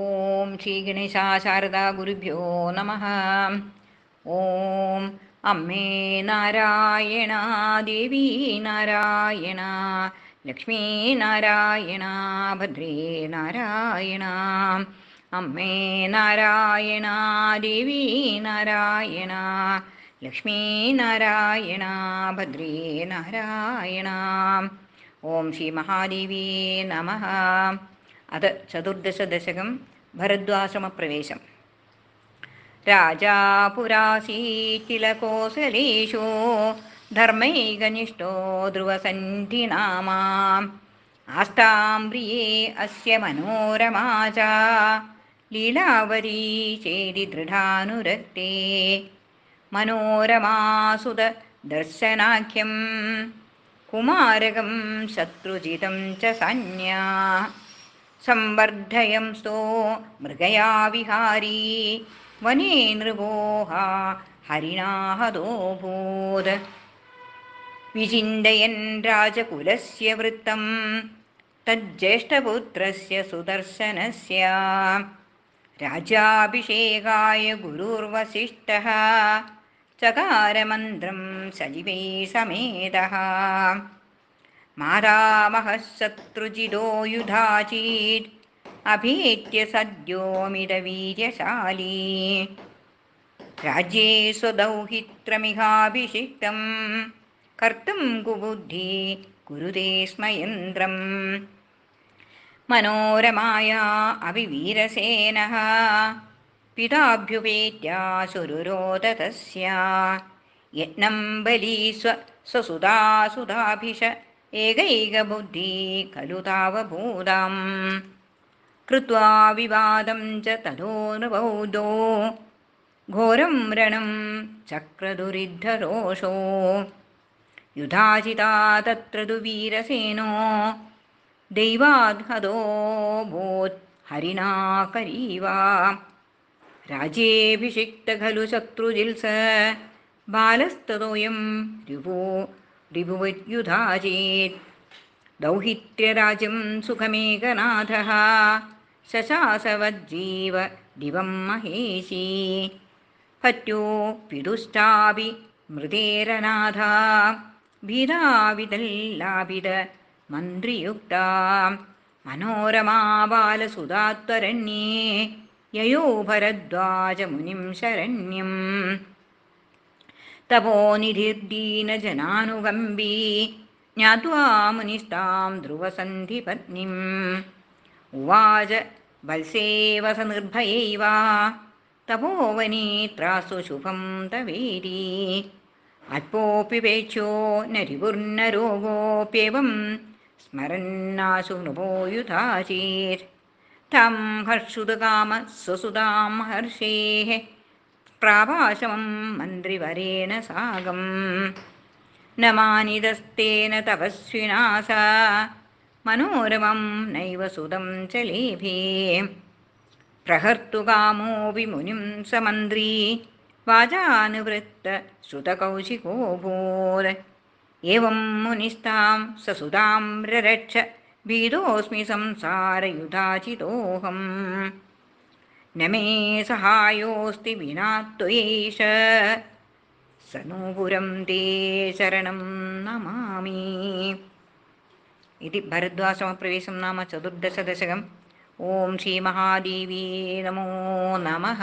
ഓം ശ്രീ ഗണേശ ശാരദാ ഗുരുഭ്യോ നമ ഓം അമ്മേ നാരായണ ദേവി നാരായണ ലക്ഷ്മീ നാരായണ ഭദ്രേ നാരായണ അമ്മേ നാരായണ ദേവി നാരായണ ലക്ഷ്മീ നാരായണ ഭദ്രേ നാരായണ ഓം ശ്രീ മഹാദേവി നമ അത് ചതുർദശ ദശകം ഭരദ്വാശ്രമപ്രവേശം രാജാപുരാസീക്കില കോസലീഷോ ധർമ്മൈകനിഷ്ഠോ ധ്രുവസന്ധി നാമാം ആസ്താംബ്രിയേ അസ്യ മനോരമാച ലീലാവരീ ചേരി ദൃഢാനുരക്തേ മനോരമാസുത ദർശനാഖ്യം കുമാരകം ശത്രുജിതം ച സന്യാ संवर्धयं स्तो मृगया विहारी वने नृवोहा हरिणाहदोऽभूत् विचिन्तयन् राजकुलस्य वृत्तं तज्ज्येष्ठपुत्रस्य सुदर्शनस्य राजाभिषेकाय गुरुर्वसिष्ठः चकारमन्त्रं सजीवे समेतः मादा शत्रुजिदो युधाचीत् अभीत्य सद्योमिद वीर्यशाली राज्ये स्वदौहित्रमिहाभिषिक्तम् कर्तुं कुबुद्धि कुरुते मनोरमाया अभिवीरसेनः पिताभ्युपेत्या सुरुरोद तस्य यत्नं स्व स्वसुधा ഏകൈകബുദ്ധി ഖലു താവഭൂതം കൃത്വാ വിവാദം ച തഥോനുബൗധോ ഘോരം രണം ചക്രദുരിദ്ധരോഷോ യുധാചിതാ തത്ര ദു വീരസേനോ ദൈവാദ്ഹതോ ഭൂത് ഹരിണാ കരീവ രാജ്യേഭിഷിക്ത ഖലു ശത്രുജിൽസ ബാലസ്തതോയം രുപോ ऋभुवद्युधा चेत् दौहित्र्यराजं सुखमेकनाथः शशासवज्जीव दिवं महेशी हत्योक्विदुष्टाभिमृदेरनाथा विधाविदल्लाभिदमन्त्रियुक्ता ययो भरद्वाजमुनिं शरण्यम् തപോനിധിർദീനജനാനുകമ്പീ ज्ञात्वा मुनिष्ठां ध्रुवसन्धिपत्नीम् उवाच बल्सेव स निर्भयैव तपोवने त्रासु शुभं तवेदी अल्पोऽपि वेक्षो न रिपुर्नरोगोऽप्येवं स्मरन्नाशु नृपो युधाचीर् तं हर्षुदकामः स्वसुदां हर्षेः प्रावाशमं मन्त्रिवरेण सागम् न मानिदस्तेन तपस्विना सा मनोरमं नैव सुदं च लेभे प्रहर्तुकामोऽपि मुनिं स मन्द्री वाजानुवृत्तश्रुतकौशिकोऽभूर एवं मुनिस्थां ससुतां ररक्ष भीतोऽस्मि संसारयुधाचितोऽहम् न मे सहायोऽस्ति विना त्वयैष स नूपुरं ते शरणं नमामि इति भरद्वासमप्रवेशं नाम चतुर्दशदशकम् ॐ श्रीमहादेवी नमो नमः